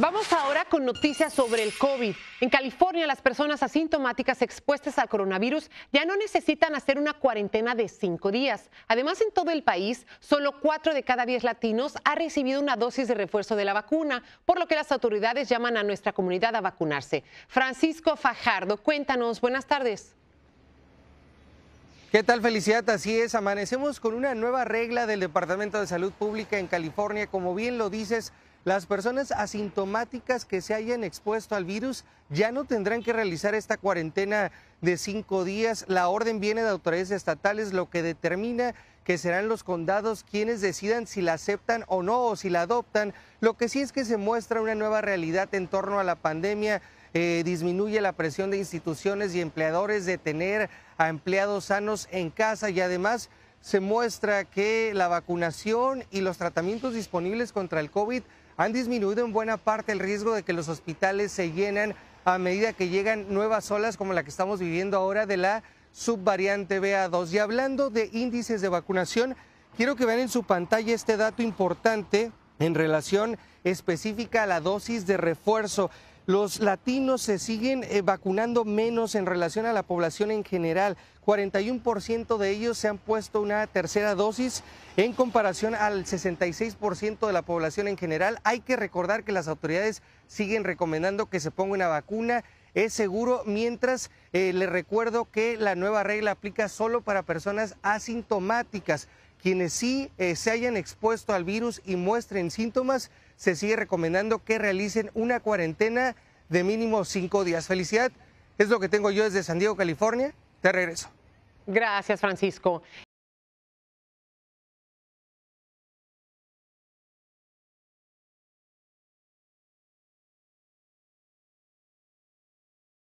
Vamos ahora con noticias sobre el COVID. En California, las personas asintomáticas expuestas al coronavirus ya no necesitan hacer una cuarentena de cinco días. Además, en todo el país, solo cuatro de cada diez latinos ha recibido una dosis de refuerzo de la vacuna, por lo que las autoridades llaman a nuestra comunidad a vacunarse. Francisco Fajardo, cuéntanos. Buenas tardes. ¿Qué tal felicidad? Así es, amanecemos con una nueva regla del Departamento de Salud Pública en California. Como bien lo dices, las personas asintomáticas que se hayan expuesto al virus ya no tendrán que realizar esta cuarentena de cinco días. La orden viene de autoridades estatales, lo que determina que serán los condados quienes decidan si la aceptan o no o si la adoptan. Lo que sí es que se muestra una nueva realidad en torno a la pandemia. Eh, disminuye la presión de instituciones y empleadores de tener a empleados sanos en casa y además se muestra que la vacunación y los tratamientos disponibles contra el COVID han disminuido en buena parte el riesgo de que los hospitales se llenan a medida que llegan nuevas olas como la que estamos viviendo ahora de la subvariante BA2. Y hablando de índices de vacunación, quiero que vean en su pantalla este dato importante en relación específica a la dosis de refuerzo. Los latinos se siguen eh, vacunando menos en relación a la población en general. 41% de ellos se han puesto una tercera dosis en comparación al 66% de la población en general. Hay que recordar que las autoridades siguen recomendando que se ponga una vacuna. Es seguro, mientras eh, les recuerdo que la nueva regla aplica solo para personas asintomáticas. Quienes sí eh, se hayan expuesto al virus y muestren síntomas, se sigue recomendando que realicen una cuarentena de mínimo cinco días. Felicidad, es lo que tengo yo desde San Diego, California. Te regreso. Gracias, Francisco.